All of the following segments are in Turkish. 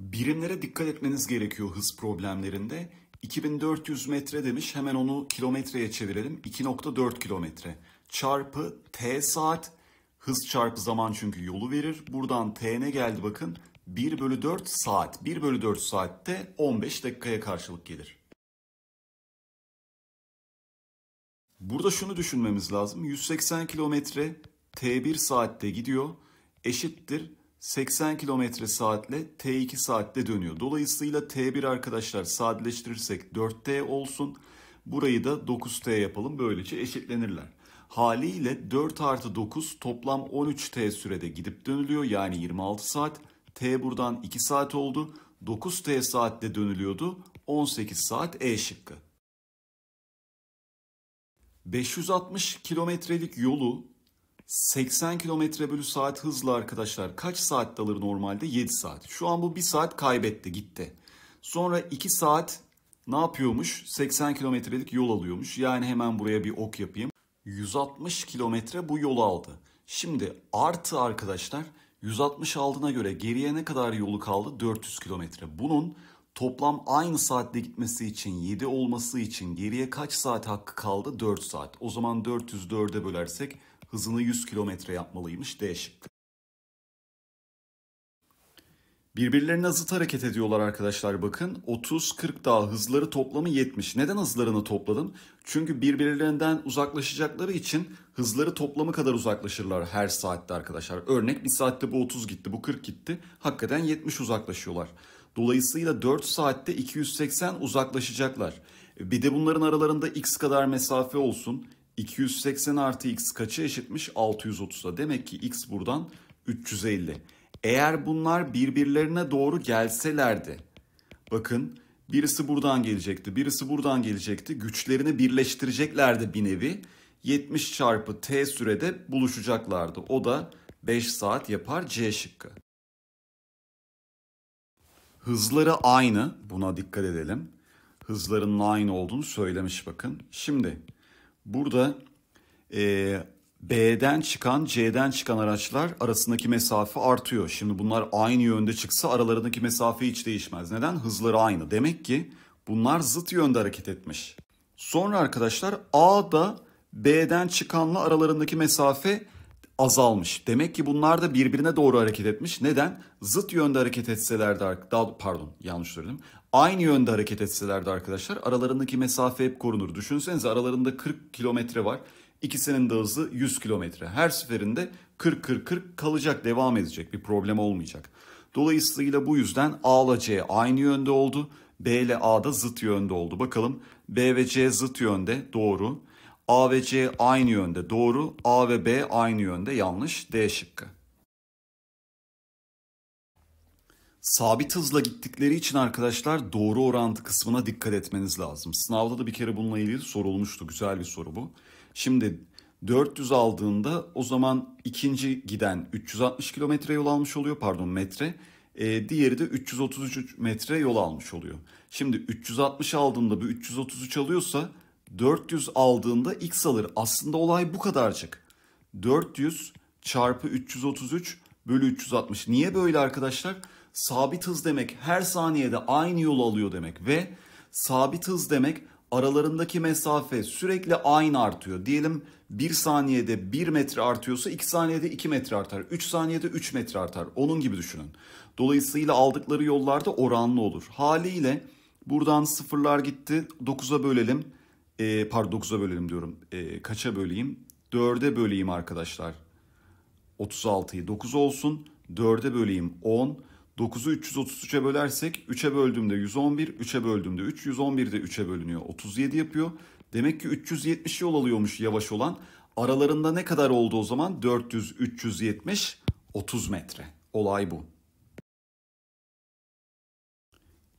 Birimlere dikkat etmeniz gerekiyor hız problemlerinde. 2400 metre demiş hemen onu kilometreye çevirelim. 2.4 kilometre çarpı t saat hız çarpı zaman çünkü yolu verir. Buradan t ne geldi bakın 1 bölü 4 saat. 1 bölü 4 saatte 15 dakikaya karşılık gelir. Burada şunu düşünmemiz lazım. 180 kilometre T1 saatte gidiyor. Eşittir 80 km saatle T2 saatte dönüyor. Dolayısıyla T1 arkadaşlar sadeleştirirsek 4T olsun. Burayı da 9T yapalım. Böylece eşitlenirler. Haliyle 4 artı 9 toplam 13T sürede gidip dönülüyor. Yani 26 saat. T buradan 2 saat oldu. 9T saatte dönülüyordu. 18 saat E şıkkı. 560 kilometrelik yolu 80 km bölü saat hızla arkadaşlar kaç saat alır normalde? 7 saat. Şu an bu 1 saat kaybetti gitti. Sonra 2 saat ne yapıyormuş? 80 kilometrelik yol alıyormuş. Yani hemen buraya bir ok yapayım. 160 kilometre bu yol aldı. Şimdi artı arkadaşlar 160 aldığına göre geriye ne kadar yolu kaldı? 400 kilometre. Bunun toplam aynı saatte gitmesi için 7 olması için geriye kaç saat hakkı kaldı? 4 saat. O zaman 400 4'e bölersek hızını 100 kilometre yapmalıymış D şıkkı. Birbirlerine zıt hareket ediyorlar arkadaşlar bakın. 30-40 daha hızları toplamı 70. Neden hızlarını topladım? Çünkü birbirlerinden uzaklaşacakları için hızları toplamı kadar uzaklaşırlar her saatte arkadaşlar. Örnek bir saatte bu 30 gitti bu 40 gitti. Hakikaten 70 uzaklaşıyorlar. Dolayısıyla 4 saatte 280 uzaklaşacaklar. Bir de bunların aralarında x kadar mesafe olsun. 280 artı x kaça eşitmiş? 630'a. Demek ki x buradan 350. Eğer bunlar birbirlerine doğru gelselerdi. Bakın birisi buradan gelecekti, birisi buradan gelecekti. Güçlerini birleştireceklerdi bir nevi. 70 çarpı t sürede buluşacaklardı. O da 5 saat yapar C şıkkı. Hızları aynı. Buna dikkat edelim. Hızlarının aynı olduğunu söylemiş bakın. Şimdi Burada e, B'den çıkan, C'den çıkan araçlar arasındaki mesafe artıyor. Şimdi bunlar aynı yönde çıksa aralarındaki mesafe hiç değişmez. Neden? Hızları aynı. Demek ki bunlar zıt yönde hareket etmiş. Sonra arkadaşlar A'da B'den çıkanla aralarındaki mesafe azalmış. Demek ki bunlar da birbirine doğru hareket etmiş. Neden? Zıt yönde hareket etselerdi, daha, pardon yanlış söyledim aynı yönde hareket etselerdi arkadaşlar aralarındaki mesafe hep korunur. Düşünsenize aralarında 40 kilometre var. İkisinin de hızı 100 kilometre. Her seferinde 40-40-40 kalacak, devam edecek. Bir problem olmayacak. Dolayısıyla bu yüzden A ile C aynı yönde oldu. B ile A da zıt yönde oldu. Bakalım B ve C zıt yönde doğru. A ve C aynı yönde doğru. A ve B aynı yönde yanlış. D şıkkı. sabit hızla gittikleri için arkadaşlar doğru orantı kısmına dikkat etmeniz lazım. Sınavda da bir kere bununla ilgili sorulmuştu. Güzel bir soru bu. Şimdi 400 aldığında o zaman ikinci giden 360 kilometre yol almış oluyor pardon metre. E, diğeri de 333 metre yol almış oluyor. Şimdi 360 aldığında bu 333 alıyorsa 400 aldığında x alır. Aslında olay bu kadarcık. 400 çarpı 333 bölü 360. Niye böyle arkadaşlar? sabit hız demek her saniyede aynı yolu alıyor demek ve sabit hız demek aralarındaki mesafe sürekli aynı artıyor. Diyelim 1 saniyede 1 metre artıyorsa 2 saniyede 2 metre artar. 3 saniyede 3 metre artar. Onun gibi düşünün. Dolayısıyla aldıkları yollarda oranlı olur. Haliyle buradan sıfırlar gitti 9'a bölelim. E, pardon 9'a bölelim diyorum. E, kaça böleyim? 4'e böleyim arkadaşlar. 36'yı 9 olsun. 4'e böleyim 10. 9'u 333'e bölersek 3'e böldüğümde 111, 3'e böldüğümde 3, 111 de 3'e bölünüyor. 37 yapıyor. Demek ki 370 yol alıyormuş yavaş olan. Aralarında ne kadar oldu o zaman? 400, 370, 30 metre. Olay bu.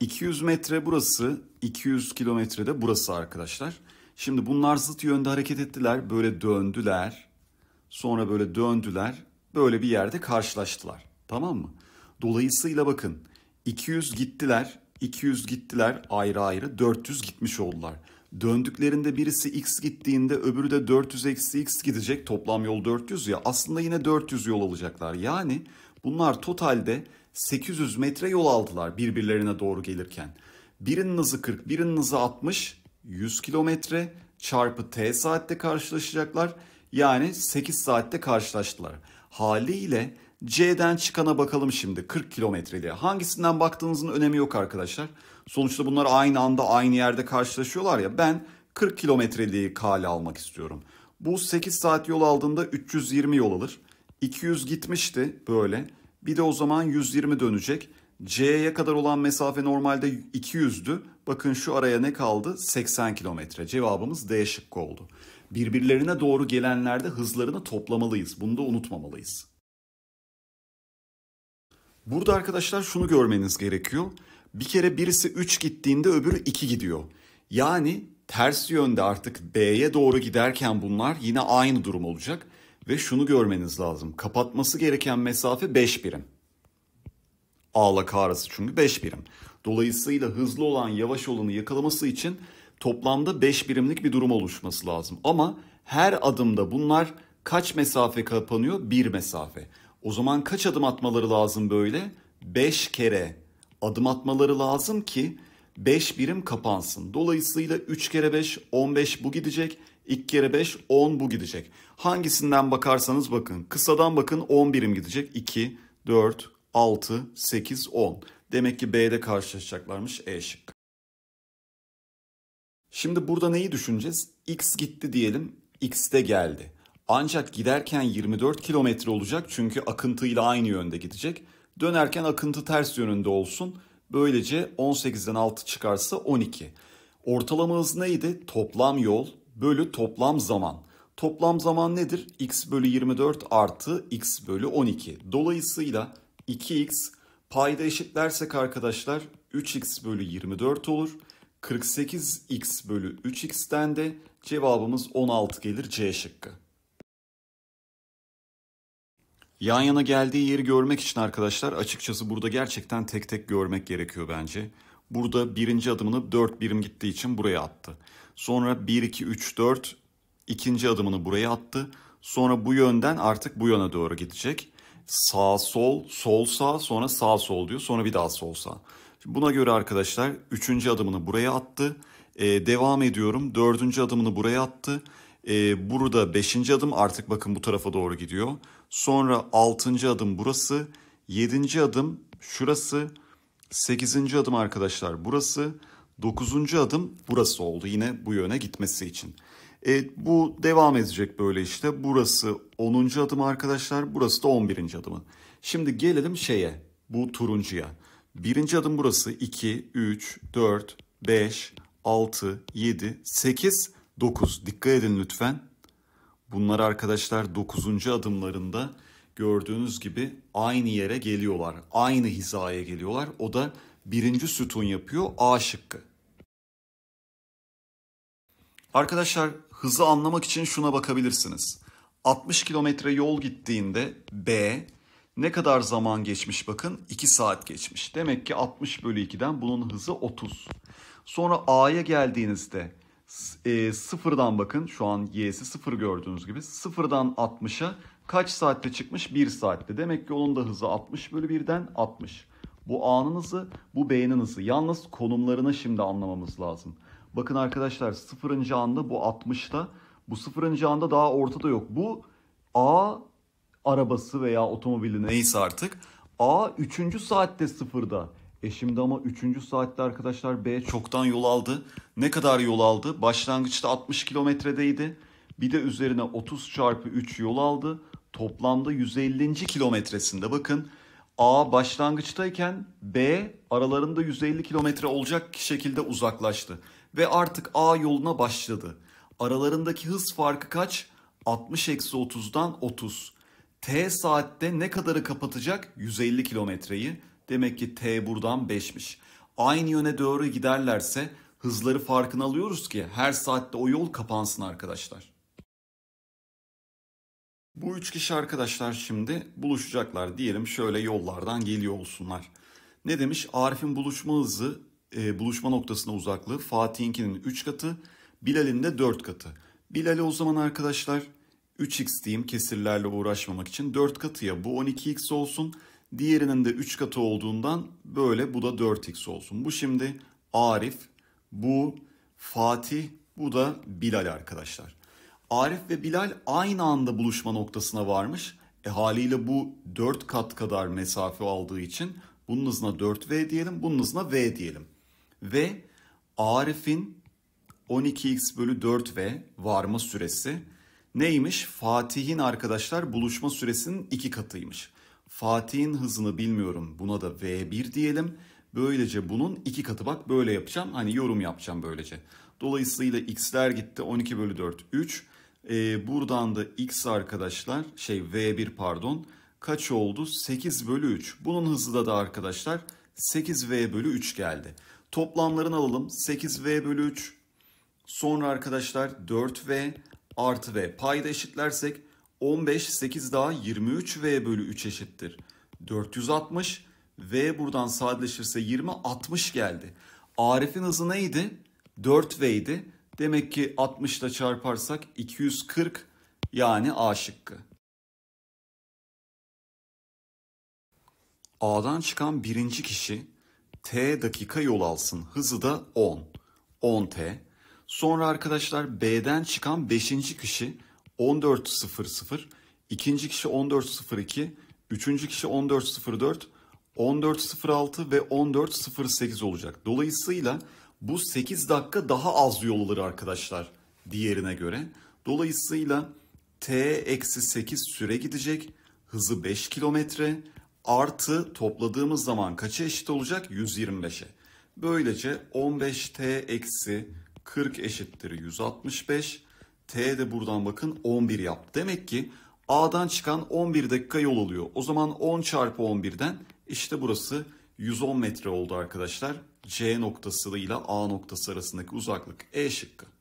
200 metre burası, 200 kilometre de burası arkadaşlar. Şimdi bunlar zıt yönde hareket ettiler, böyle döndüler. Sonra böyle döndüler, böyle bir yerde karşılaştılar. Tamam mı? Dolayısıyla bakın 200 gittiler, 200 gittiler ayrı ayrı 400 gitmiş oldular. Döndüklerinde birisi x gittiğinde öbürü de 400 eksi x gidecek toplam yol 400 ya aslında yine 400 yol alacaklar. Yani bunlar totalde 800 metre yol aldılar birbirlerine doğru gelirken. Birinin hızı 40, birinin hızı 60, 100 kilometre çarpı t saatte karşılaşacaklar. Yani 8 saatte karşılaştılar. Haliyle C'den çıkana bakalım şimdi 40 kilometreli. Hangisinden baktığınızın önemi yok arkadaşlar. Sonuçta bunlar aynı anda aynı yerde karşılaşıyorlar ya. Ben 40 kilometreliği kale almak istiyorum. Bu 8 saat yol aldığında 320 yol alır. 200 gitmişti böyle. Bir de o zaman 120 dönecek. C'ye kadar olan mesafe normalde 200'dü. Bakın şu araya ne kaldı? 80 kilometre. Cevabımız D şıkkı oldu. Birbirlerine doğru gelenlerde hızlarını toplamalıyız. Bunu da unutmamalıyız. Burada arkadaşlar şunu görmeniz gerekiyor. Bir kere birisi 3 gittiğinde öbürü 2 gidiyor. Yani ters yönde artık B'ye doğru giderken bunlar yine aynı durum olacak. Ve şunu görmeniz lazım. Kapatması gereken mesafe 5 birim. Ağla ile çünkü 5 birim. Dolayısıyla hızlı olan yavaş olanı yakalaması için toplamda 5 birimlik bir durum oluşması lazım. Ama her adımda bunlar kaç mesafe kapanıyor? 1 mesafe. O zaman kaç adım atmaları lazım böyle? 5 kere adım atmaları lazım ki 5 birim kapansın. Dolayısıyla 3 kere 5 15 bu gidecek. 2 kere 5 10 bu gidecek. Hangisinden bakarsanız bakın. Kısadan bakın 10 birim gidecek. 2, 4, 6, 8, 10. Demek ki B'de karşılaşacaklarmış E şıkkı. Şimdi burada neyi düşüneceğiz? X gitti diyelim. X de geldi. Ancak giderken 24 kilometre olacak çünkü akıntıyla aynı yönde gidecek. Dönerken akıntı ters yönünde olsun. Böylece 18'den 6 çıkarsa 12. Ortalama hız neydi? Toplam yol bölü toplam zaman. Toplam zaman nedir? x bölü 24 artı x bölü 12. Dolayısıyla 2x payda eşitlersek arkadaşlar 3x bölü 24 olur. 48x bölü 3x'ten de cevabımız 16 gelir C şıkkı. Yan yana geldiği yeri görmek için arkadaşlar açıkçası burada gerçekten tek tek görmek gerekiyor bence. Burada birinci adımını 4 birim gittiği için buraya attı. Sonra 1, 2, 3, 4 ikinci adımını buraya attı. Sonra bu yönden artık bu yöne doğru gidecek. Sağ sol, sol sağ sonra sağ sol diyor. Sonra bir daha sol sağ. buna göre arkadaşlar üçüncü adımını buraya attı. Ee, devam ediyorum. Dördüncü adımını buraya attı. E, burada 5. adım artık bakın bu tarafa doğru gidiyor. Sonra 6. adım burası. 7. adım şurası. 8. adım arkadaşlar burası. 9. adım burası oldu yine bu yöne gitmesi için. Evet, bu devam edecek böyle işte. Burası 10. adım arkadaşlar. Burası da 11. adımı. Şimdi gelelim şeye. Bu turuncuya. Birinci adım burası. 2, 3, 4, 5, 6, 7, 8, 9. Dikkat edin lütfen. Bunlar arkadaşlar 9. adımlarında gördüğünüz gibi aynı yere geliyorlar. Aynı hizaya geliyorlar. O da birinci sütun yapıyor A şıkkı. Arkadaşlar hızı anlamak için şuna bakabilirsiniz. 60 kilometre yol gittiğinde B ne kadar zaman geçmiş bakın 2 saat geçmiş. Demek ki 60 bölü 2'den bunun hızı 30. Sonra A'ya geldiğinizde e, sıfırdan bakın şu an y'si sıfır gördüğünüz gibi sıfırdan 60'a kaç saatte çıkmış? 1 saatte. Demek ki onun da hızı 60 bölü 1'den 60. Bu A'nın hızı, bu B'nin hızı. Yalnız konumlarını şimdi anlamamız lazım. Bakın arkadaşlar sıfırıncı anda bu 60'ta. Bu sıfırıncı anda daha ortada yok. Bu A arabası veya otomobili neyse artık. A 3. saatte sıfırda. E şimdi ama 3. saatte arkadaşlar B çoktan yol aldı. Ne kadar yol aldı? Başlangıçta 60 kilometredeydi. Bir de üzerine 30 çarpı 3 yol aldı. Toplamda 150. kilometresinde bakın. A başlangıçtayken B aralarında 150 kilometre olacak şekilde uzaklaştı. Ve artık A yoluna başladı. Aralarındaki hız farkı kaç? 60 eksi 30'dan 30. T saatte ne kadarı kapatacak? 150 kilometreyi. Demek ki t buradan 5'miş. Aynı yöne doğru giderlerse hızları farkını alıyoruz ki her saatte o yol kapansın arkadaşlar. Bu üç kişi arkadaşlar şimdi buluşacaklar diyelim şöyle yollardan geliyor olsunlar. Ne demiş? Arif'in buluşma hızı, e, buluşma noktasına uzaklığı Fatih'inkinin 3 katı, Bilal'in de 4 katı. Bilal'e o zaman arkadaşlar 3x diyeyim kesirlerle uğraşmamak için 4 katıya bu 12x olsun. Diğerinin de 3 katı olduğundan böyle bu da 4x olsun. Bu şimdi Arif, bu Fatih, bu da Bilal arkadaşlar. Arif ve Bilal aynı anda buluşma noktasına varmış. E haliyle bu 4 kat kadar mesafe aldığı için bunun hızına 4V diyelim, bunun hızına V diyelim. Ve Arif'in 12x bölü 4V varma süresi neymiş? Fatih'in arkadaşlar buluşma süresinin 2 katıymış. Fatih'in hızını bilmiyorum buna da V1 diyelim. Böylece bunun iki katı bak böyle yapacağım. Hani yorum yapacağım böylece. Dolayısıyla x'ler gitti 12 bölü 4 3. Ee, buradan da x arkadaşlar şey V1 pardon kaç oldu? 8 bölü 3. Bunun hızı da da arkadaşlar 8V bölü 3 geldi. Toplamlarını alalım. 8V bölü 3 sonra arkadaşlar 4V artı V. Payda eşitlersek 15 8 daha 23 V bölü 3 eşittir. 460 V buradan sadeleşirse 20 60 geldi. Arif'in hızı neydi? 4 V idi. Demek ki 60 ile çarparsak 240 yani A şıkkı. A'dan çıkan birinci kişi T dakika yol alsın. Hızı da 10. 10 T. Sonra arkadaşlar B'den çıkan beşinci kişi 14.00, ikinci kişi 14.02, üçüncü kişi 14.04, 14.06 ve 14.08 olacak. Dolayısıyla bu 8 dakika daha az yol alır arkadaşlar diğerine göre. Dolayısıyla T-8 süre gidecek. Hızı 5 kilometre artı topladığımız zaman kaça eşit olacak? 125'e. Böylece 15T eksi 40 eşittir 165. T de buradan bakın 11 yap Demek ki A'dan çıkan 11 dakika yol oluyor. O zaman 10 çarpı 11'den işte burası 110 metre oldu arkadaşlar. C noktası ile A noktası arasındaki uzaklık E şıkkı.